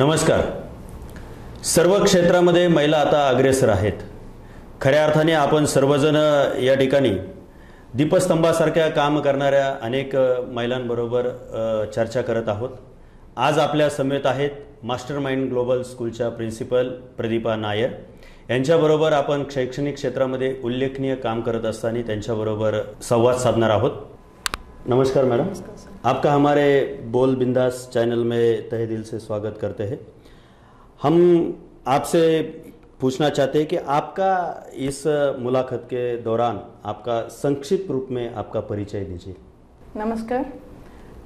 नमस्कार सर्व क्षेत्रामध्ये महिला आता अग्रेसर आहेत खऱ्या अर्थाने आपण सर्वजण या ठिकाणी दीपस्तंभासारख्या काम करणाऱ्या अनेक महिलांबरोबर चर्चा करत आहोत आज आपल्या समेत आहेत मास्टर माइंड ग्लोबल स्कूलच्या प्रिन्सिपल प्रदीपा नायर यांच्याबरोबर आपण शैक्षणिक क्षेत्रामध्ये उल्लेखनीय काम करत असताना त्यांच्याबरोबर संवाद साधणार आहोत नमस्कार मॅडम आपका हमारे बोल बिंदास चैनल में तहे दिल से स्वागत करते हैं हम आपसे पूछना चाहते हैं कि आपका इस मुलाकात के दौरान आपका संक्षिप्त रूप में आपका परिचय दीजिए नमस्कार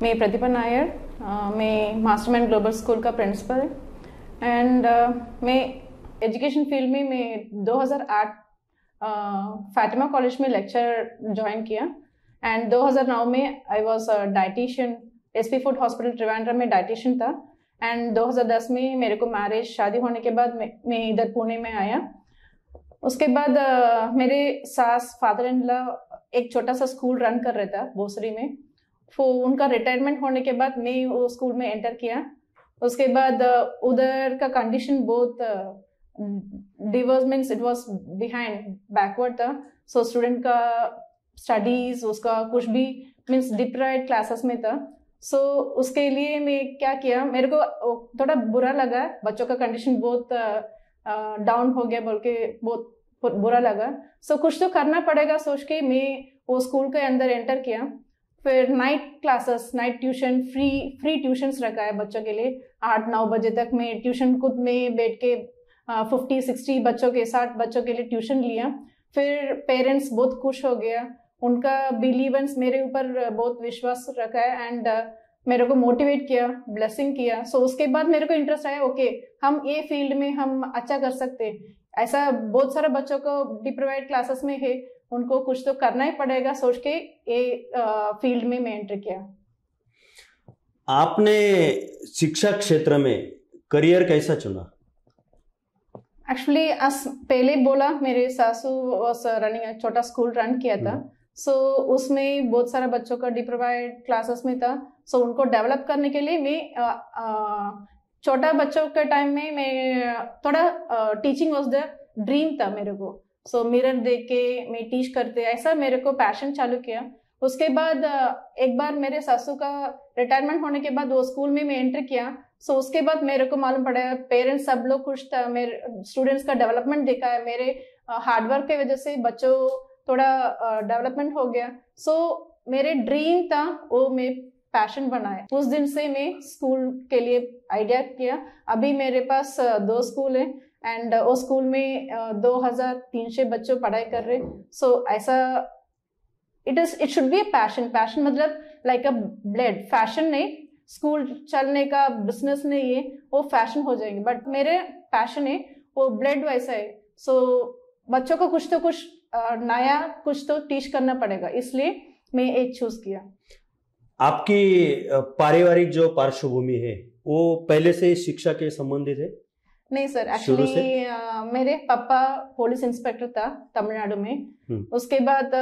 मैं प्रतिभा नायर मैं मास्टरमैन ग्लोबल स्कूल का प्रिंसिपल एंड मैं एजुकेशन फील्ड में मैं 2008 आ, फातिमा कॉलेज में लेक्चर ज्वाइन किया एंड 2009 में I was dietitian S P food hospital Trivandrum में डाइटिशियन था एंड 2010 में मेरे को मैरिज शादी होने के बाद मैं, इधर पुणे में आया उसके बाद uh, मेरे सास फादर एंड ला एक छोटा सा स्कूल रन कर रहा था भोसरी में फो उनका रिटायरमेंट होने के बाद मैं वो स्कूल में एंटर किया उसके बाद उधर का कंडीशन बहुत diverse means it was behind backward था सो so, स्टूडेंट का स्टडीज उसका कुछ भी मीन्स डिप्राइड क्लासेस में था सो so, उसके लिए मैं क्या किया मेरे को थोड़ा बुरा लगा बच्चों का कंडीशन बहुत डाउन हो गया बोल के बहुत बुरा लगा सो so, कुछ तो करना पड़ेगा सोच के मैं वो स्कूल के अंदर एंटर किया फिर night classes night tuition free free tuitions रखा है बच्चों के लिए आठ नौ बजे तक मैं ट्यूशन खुद में बैठ के फिफ्टी सिक्सटी बच्चों के साथ बच्चों के लिए ट्यूशन लिया फिर पेरेंट्स बहुत खुश हो गया उनका बिलीवेंस मेरे ऊपर बहुत विश्वास रखा है एंड uh, मेरे को मोटिवेट किया ब्लेसिंग किया सो so, उसके बाद मेरे को इंटरेस्ट आया ओके हम ये फील्ड में हम अच्छा कर सकते ऐसा बहुत सारे बच्चों को डिप्रोवाइड क्लासेस में है उनको कुछ तो करना ही पड़ेगा सोच के ये फील्ड uh, में मैं एंटर किया आपने शिक्षा क्षेत्र में करियर कैसा चुना एक्चुअली पहले बोला मेरे सासू रनिंग छोटा स्कूल रन किया था हम्म। सो so, उसमें बहुत सारा बच्चों का डिप्रोवाइड क्लासेस में था सो so, उनको डेवलप करने के लिए मैं छोटा बच्चों के टाइम में मैं थोड़ा टीचिंग वॉज द ड्रीम था मेरे को सो so, मिरर देख के मैं टीच करते ऐसा मेरे को पैशन चालू किया उसके बाद एक बार मेरे सासू का रिटायरमेंट होने के बाद वो स्कूल में मैं एंटर किया सो so, उसके बाद मेरे को मालूम पड़ा पेरेंट्स सब लोग खुश था मेरे स्टूडेंट्स का डेवलपमेंट देखा है मेरे हार्डवर्क की वजह से बच्चों थोड़ा डेवलपमेंट हो गया सो so, मेरे ड्रीम था वो मैं पैशन बनाया उस दिन से मैं स्कूल के लिए आइडिया किया अभी मेरे पास दो स्कूल है एंड वो स्कूल में दो हजार तीन से बच्चों पढ़ाई कर रहे सो so, ऐसा it is it should be passion passion मतलब लाइक अ ब्लेड फैशन नहीं स्कूल चलने का बिजनेस नहीं है वो फैशन हो जाएंगे बट मेरे पैशन है वो ब्लेड वैसा है सो so, बच्चों को कुछ तो कुछ नया कुछ तो टीच करना पड़ेगा इसलिए मैं एज चूज किया आपकी पारिवारिक जो पार्श्वभूमि है वो पहले से शिक्षा के संबंधित है नहीं सर एक्चुअली मेरे पापा पुलिस इंस्पेक्टर था तमिलनाडु में हम्म। उसके बाद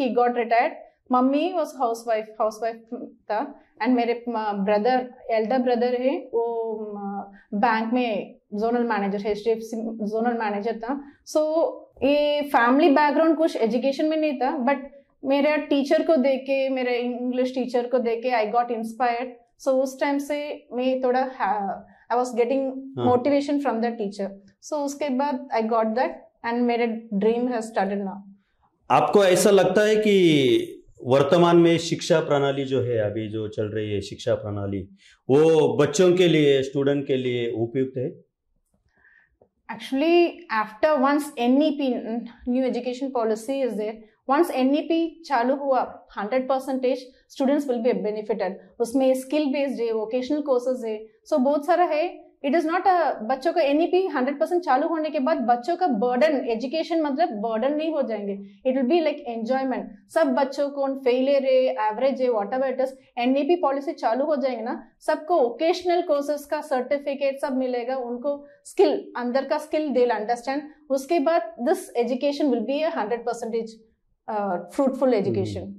he got retired mummy was housewife housewife था एंड मेरे ब्रदर एल्डर ब्रदर है वो बैंक में zonal manager H D F C zonal manager था सो so, ये फैमिली बैकग्राउंड कुछ एजुकेशन में नहीं था बट मेरे टीचर को देख के मेरे इंग्लिश टीचर को देख के आई गॉट इंस्पायर्ड सो उस टाइम से मैं थोड़ा I was getting motivation from the teacher so उसके बाद आई गॉट दैट एंड मेरे ड्रीम है स्टार्टेड नाउ आपको ऐसा लगता है कि वर्तमान में शिक्षा प्रणाली जो है अभी जो चल रही है शिक्षा प्रणाली वो बच्चों के लिए स्टूडेंट के लिए उपयुक्त है actually after once NEP new education policy is there once NEP चालू हुआ 100 percentage students will be benefited उसमें skill based है vocational courses है so बहुत सारा है इट इज नॉट बच्चों का एन ई हंड्रेड परसेंट चालू होने के बाद बच्चों का बर्डन एजुकेशन मतलब बर्डन नहीं हो जाएंगे it will be like enjoyment सब बच्चों को फेलियर है एवरेज है whatever it is an policy चालू हो जाएंगे ना सबको ओकेशनल कोर्सेस का सर्टिफिकेट सब मिलेगा उनको स्किल अंदर का स्किल दे अंडरस्टैंड उसके बाद this education will be hundred percentage fruitful education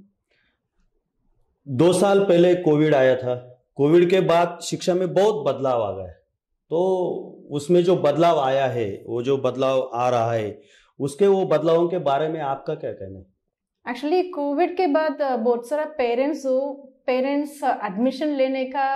दो साल पहले कोविड आया था कोविड के बाद शिक्षा में बहुत बदलाव आ गया तो उसमें जो बदलाव आया है वो जो बदलाव आ रहा है उसके वो बदलावों के बारे में आपका क्या कहना है एक्चुअली कोविड के बाद बहुत सारा पेरेंट्स हो पेरेंट्स एडमिशन लेने का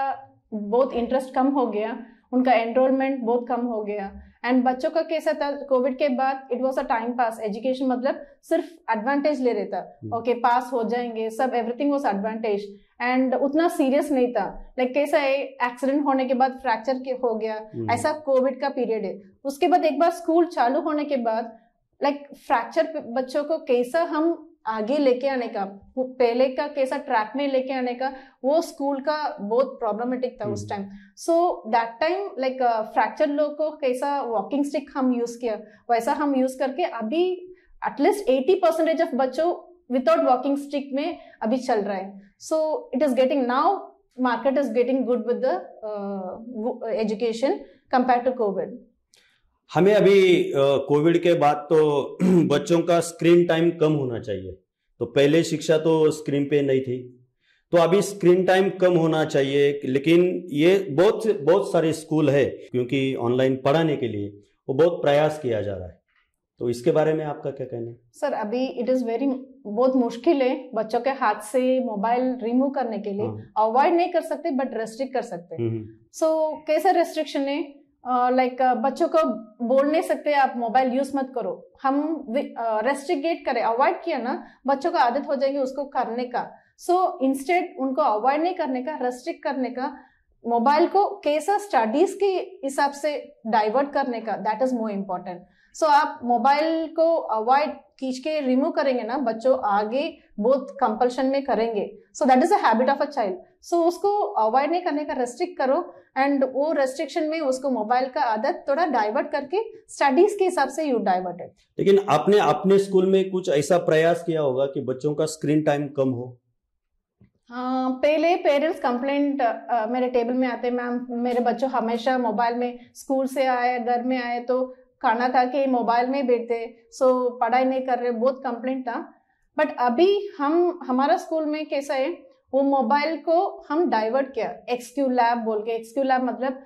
बहुत इंटरेस्ट कम हो गया उनका एनरोलमेंट बहुत कम हो गया एंड बच्चों का कैसा था कोविड के बाद it was a time pass education मतलब सिर्फ एडवांटेज ले रहे था ओके पास हो जाएंगे सब एवरीथिंग वॉज एडवांटेज एंड उतना सीरियस नहीं था लाइक like, कैसा है एक्सीडेंट होने के बाद फ्रैक्चर के हो गया hmm. ऐसा कोविड का पीरियड है उसके बाद एक बार स्कूल चालू होने के बाद लाइक like, फ्रैक्चर बच्चों को कैसा हम आगे लेके आने का पहले का कैसा ट्रैक में लेके आने का वो स्कूल का बहुत प्रॉब्लमेटिक था उस time so that time like fracture लोग को कैसा वॉकिंग स्टिक हम यूज किया वैसा हम यूज करके अभी एटलीस्ट एटी परसेंटेज ऑफ बच्चों विदाउट वॉकिंग स्टिक में अभी चल रहा है so it is getting now market is getting good with the education compare to Covid हमें अभी कोविड uh, के बाद तो बच्चों का स्क्रीन टाइम कम होना चाहिए तो पहले शिक्षा तो स्क्रीन पे नहीं थी तो अभी स्क्रीन टाइम कम होना चाहिए लेकिन ये बहुत बहुत सारे स्कूल है क्योंकि ऑनलाइन पढ़ाने के लिए वो बहुत प्रयास किया जा रहा है तो इसके बारे में आपका क्या कहना है सर अभी इट इज़ वेरी बहुत मुश्किल है बच्चों के हाथ से मोबाइल रिमूव करने के लिए अवॉइड हाँ। नहीं कर सकते बट रेस्ट्रिक्ट कर सकते सो हम्म, हम्म। so, कैसे रेस्ट्रिक्शन है लाइक uh, like, uh, बच्चों को बोल नहीं सकते आप मोबाइल यूज मत करो हम रेस्ट्रिकेट uh, करें अवॉइड किया ना बच्चों का आदत हो जाएगी उसको करने का सो so, इंस्टेड उनको अवॉइड नहीं करने का रेस्ट्रिक्ट करने का मोबाइल को कैसा स्टडीज के हिसाब से डाइवर्ट करने का that is more important so आप मोबाइल को अवॉइड खींच के रिमूव करेंगे ना बच्चों आगे बहुत कंपल्शन में करेंगे so that is a habit of a child so उसको अवॉइड नहीं करने का रेस्ट्रिक्ट करो एंड वो रेस्ट्रिक्शन में उसको मोबाइल का आदत थोड़ा डाइवर्ट करके स्टडीज के हिसाब से यू डाइवर्टेड लेकिन आपने अपने स्कूल में कुछ ऐसा प्रयास किया होगा कि बच्चों का स्क्रीन टाइम कम हो हाँ पहले पेरेंट्स कंप्लेंट मेरे टेबल में आते मैम मेरे बच्चों हमेशा मोबाइल में स्कूल से आए घर में आए तो खाना खा के मोबाइल में बैठे सो पढ़ाई नहीं कर रहे बहुत कंप्लेंट था बट अभी हम हमारा स्कूल में कैसा है वो मोबाइल को हम डाइवर्ट किया एक्सक्यू लैब बोल के एक्सक्यू लैब मतलब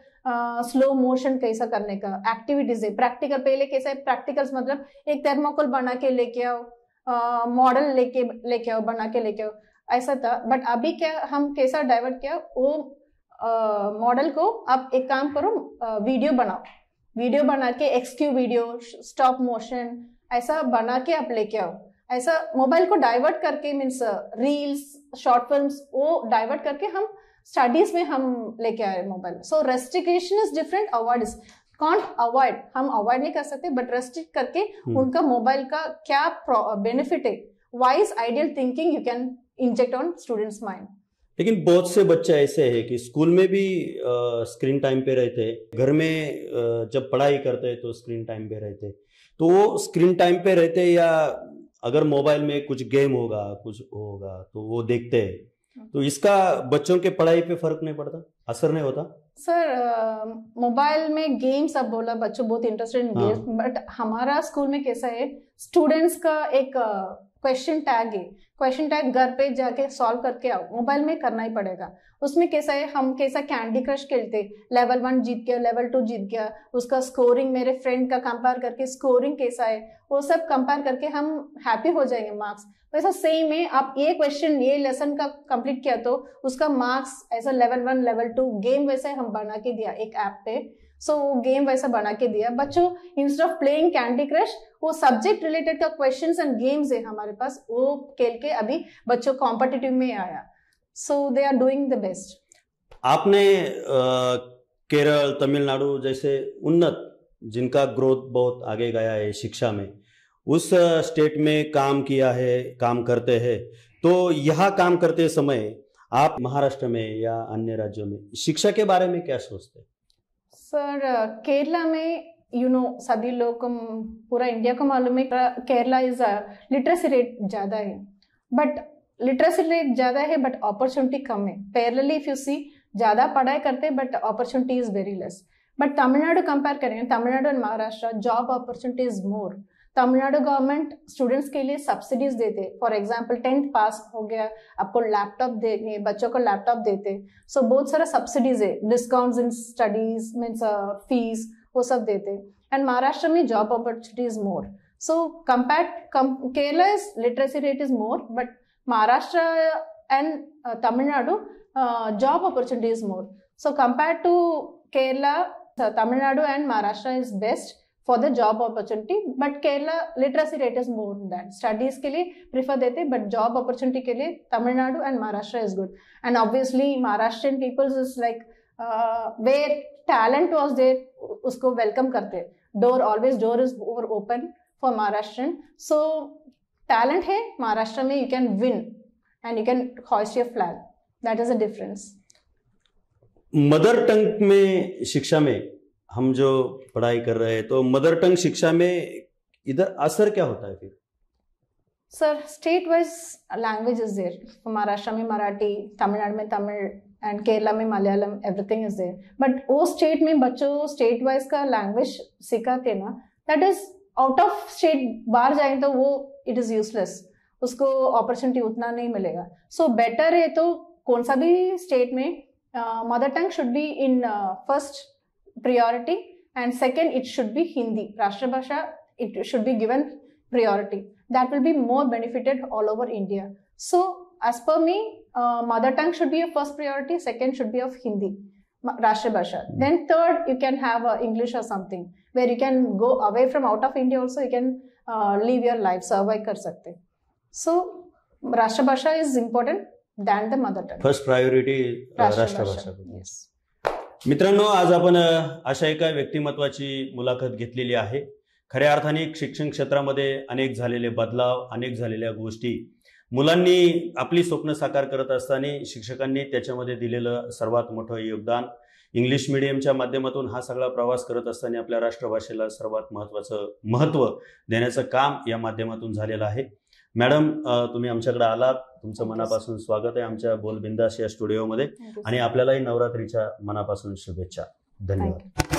स्लो मोशन कैसा करने का एक्टिविटीज है प्रैक्टिकल पहले कैसा है प्रैक्टिकल्स मतलब एक थर्माकोल बना के लेके आओ मॉडल लेके लेके आओ बना के लेके आओ ऐसा था बट अभी क्या हम कैसा डाइवर्ट किया वो मॉडल को आप एक काम करो वीडियो बनाओ वीडियो बना के एक्सक्यू वीडियो स्टॉप मोशन ऐसा बना के आप लेके आओ ऐसा मोबाइल को डाइवर्ट करके मीन्स रील्स शॉर्ट फिल्म वो डाइवर्ट करके हम स्टडीज में हम लेके आए mobile so restriction is different award is can't avoid हम अवॉइड नहीं कर सकते बट रेस्ट्रिक्ट करके hmm. उनका मोबाइल का क्या बेनिफिट है wise ideal thinking you can inject on students mind लेकिन बहुत से बच्चे ऐसे हैं कि स्कूल में भी स्क्रीन टाइम पे रहते हैं घर में आ, जब पढ़ाई करते हैं तो स्क्रीन टाइम पे रहते हैं तो वो स्क्रीन टाइम पे रहते हैं या अगर मोबाइल में कुछ गेम होगा कुछ होगा तो वो देखते हैं तो इसका बच्चों के पढ़ाई पे फर्क नहीं पड़ता असर नहीं होता सर मोबाइल में गेम्स अब बोला बच्चों बहुत इंटरेस्टेड इन गेम्स बट हमारा स्कूल में कैसा है स्टूडेंट्स का एक क्वेश्चन टैग है क्वेश्चन टैग घर पे जाके सॉल्व करके आओ मोबाइल में करना ही पड़ेगा उसमें कैसा है हम कैसा कैंडी क्रश खेलते लेवल वन जीत गया लेवल टू जीत गया उसका स्कोरिंग मेरे फ्रेंड का कंपेयर करके स्कोरिंग कैसा है वो सब कंपेयर करके हम हैप्पी हो जाएंगे मार्क्स वैसा सेम है आप ये क्वेश्चन ये लेसन का कंप्लीट किया तो उसका मार्क्स ऐसा level one level two game वैसे हम बना के दिया एक ऐप पे सो so, वो गेम वैसा बना के दिया बच्चों instead of playing Candy Crush वो सब्जेक्ट रिलेटेड का क्वेश्चंस एंड गेम्स है हमारे पास वो खेल के पे अभी बच्चों कॉम्पिटिटिव में आया so they are doing the best आपने केरल तमिलनाडु जैसे उन्नत जिनका ग्रोथ बहुत आगे गया है शिक्षा में उस स्टेट में काम किया है काम करते हैं तो यह काम करते समय आप महाराष्ट्र में या अन्य राज्यों में शिक्षा के बारे में क्या सोचते हैं सर केरला में यू नो सभी लोग पूरा इंडिया को मालूम है केरला इज लिटरेसी रेट ज़्यादा है बट लिटरेसी रेट ज़्यादा है बट अपॉर्चुनिटी कम है पैरलली इफ यू सी ज़्यादा पढ़ाई करते हैं but opportunity is very less but Tamil Nadu compare करेंगे Tamil Nadu and Maharashtra job opportunity is more Tamil Nadu government students के लिए सब्सिडीज देते फॉर एग्जाम्पल टेंथ पास हो गया आपको लैपटॉप देंगे बच्चों को लैपटॉप देते सो so, बहुत सारा सब्सिडीज है discounts in studies means fees वो सब देते एंड महाराष्ट्र में job opportunities more So compared, com kerala is literacy rate is more, but Maharashtra and uh, Tamil Nadu uh, job opportunity is more. So compared to Kerala, uh, Tamil Nadu and Maharashtra is best for the job opportunity, but Kerala literacy rate is more than that. Studies ke liye prefer dete but job opportunity ke liye Tamil Nadu and Maharashtra is good. And obviously Maharashtrian peoples is like uh, where talent was there, usko welcome karte Door always door is over open. For Maharashtra so talent है महाराष्ट्र में you can win and you can hoist your flag that is a difference mother tongue में शिक्षा में हम जो पढ़ाई कर रहे हैं तो मदर टंग शिक्षा में इधर असर क्या होता है फिर sir state wise language is there Maharashtra में मराठी तमिलनाडु में तमिल एंड केरला में Malayalam everything is there but वो स्टेट में बच्चों स्टेट वाइज का लैंग्वेज सिखाते ना that is out of state बाहर जाए तो वो इट इज यूजलेस उसको अपॉर्चुनिटी उतना नहीं मिलेगा सो so, बेटर है तो कौन सा भी स्टेट में mother tongue should be in first priority and second it should be Hindi राष्ट्रभाषा it should be given priority that will be more benefited all over India so as per me mother tongue should be a first priority second should be of Hindi राष्ट्रभाषा then third you can have a English और something where you can go away from out of India also you can live your life survive कर सकते so राष्ट्रभाषा is important than the mother tongue first priority राष्ट्रभाषा मित्रांनो आज आपण अशा एका व्यक्तिमत्वाची मुलाखत घेतलेली आहे खऱ्या अर्थाने शिक्षण क्षेत्रामध्ये अनेक झालेले बदलाव अनेक झालेल्या गोष्टी मुलांनी आपली स्वप्न साकार करत असताना शिक्षकांनी त्याच्यामध्ये दिलेलं सर्वात मोठं योगदान इंग्लिश मिडियमच्या माध्यमातून हा सगळा प्रवास करत असताना आपल्या राष्ट्रभाषेला सर्वात महत्त्वाचं महत्त्व देण्याचं काम या माध्यमातून झालेलं आहे मॅडम तुम्ही आमच्याकडे आलात तुमचं मनापासून स्वागत आहे आमच्या बोलबिंदास या स्टुडिओमध्ये आणि आपल्यालाही नवरात्रीच्या मनापासून शुभेच्छा धन्यवाद